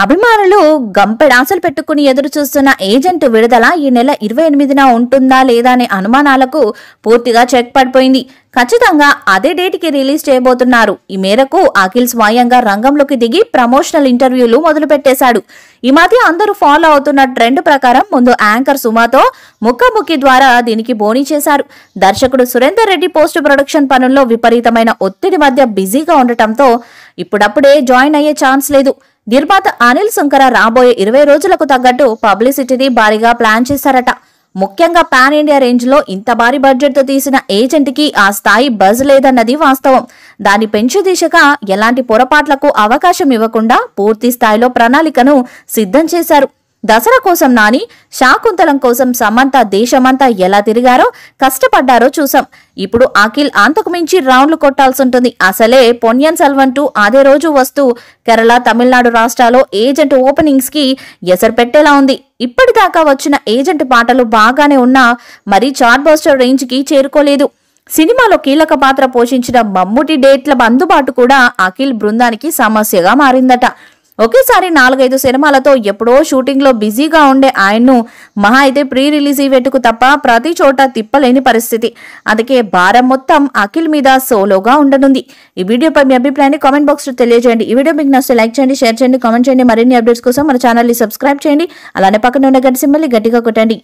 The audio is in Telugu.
అభిమానులు గంపెడాసలు పెట్టుకుని ఎదురు చూస్తున్న ఏజెంట్ విడుదల ఈ నెల ఇరవై ఎనిమిదిన ఉంటుందా లేదా అనే అనుమానాలకు పూర్తిగా చెక్ పడిపోయింది ఖచ్చితంగా అదే డేట్కి రిలీజ్ చేయబోతున్నారు ఈ మేరకు అఖిల్ స్వయంగా రంగంలోకి దిగి ప్రమోషనల్ ఇంటర్వ్యూలు మొదలుపెట్టేశాడు ఈ మధ్య అందరూ ఫాలో అవుతున్న ట్రెండ్ ప్రకారం ముందు యాంకర్ సుమాతో ముఖాముఖి ద్వారా దీనికి బోని చేశారు దర్శకుడు సురేందర్ రెడ్డి పోస్ట్ ప్రొడక్షన్ పనుల్లో విపరీతమైన ఒత్తిడి మధ్య బిజీగా ఉండటంతో ఇప్పుడప్పుడే జాయిన్ అయ్యే ఛాన్స్ లేదు నిర్మాత అనిల్ శంకర రాబోయే ఇరవై రోజులకు తగ్గట్టు పబ్లిసిటీని భారీగా ప్లాన్ చేశారట ముఖ్యంగా పాన్ ఇండియా రేంజ్ లో ఇంత భారీ బడ్జెట్ తో తీసిన ఏజెంట్ కి ఆ స్థాయి బజ్ లేదన్నది వాస్తవం దాన్ని పెంచే దిశగా ఎలాంటి పొరపాట్లకు అవకాశం ఇవ్వకుండా పూర్తి స్థాయిలో ప్రణాళికను సిద్ధం చేశారు దసరా కోసం నాని శాకుంతలం కోసం సమంత దేశమంతా ఎలా తిరిగారో కష్టపడ్డారో చూసాం ఇప్పుడు అఖిల్ అంతకుమించి రౌండ్లు ఉంటుంది అసలే పొన్యన్ సెల్వన్ అదే రోజు వస్తూ కేరళ తమిళనాడు రాష్ట్రాల్లో ఏజెంట్ ఓపెనింగ్స్ కి ఎసరు పెట్టేలా ఉంది ఇప్పటిదాకా వచ్చిన ఏజెంట్ పాటలు బాగానే ఉన్నా మరీ చాట్ రేంజ్కి రేంజ్ కి చేరుకోలేదు సినిమాలో కీలక పాత్ర పోషించిన మమ్ముటి డేట్ల అందుబాటు కూడా అఖిల్ బృందానికి సమస్యగా మారిందట ఒకేసారి నాలుగైదు సినిమాలతో ఎప్పుడో షూటింగ్లో బిజీగా ఉండే ఆయన్ను మహా అయితే ప్రీ రిలీజ్ ఈవెంట్కు తప్ప ప్రతి చోట తిప్పలేని పరిస్థితి అందుకే భారం మొత్తం అఖిల్ మీద సోలోగా ఉండనుంది ఈ వీడియోపై మీ అభిప్రాయాన్ని కామెంట్ లో తెలియజేయండి ఈ వీడియో మీకు నచ్చితే లైక్ చేయండి షేర్ చేయండి కామెంట్ చేయండి మరిన్ని అప్డేట్స్ కోసం మన ఛానల్ని సబ్స్క్రైబ్ చేయండి అలానే పక్కన ఉన్న గంట సింబల్ని గట్టిగా కొట్టండి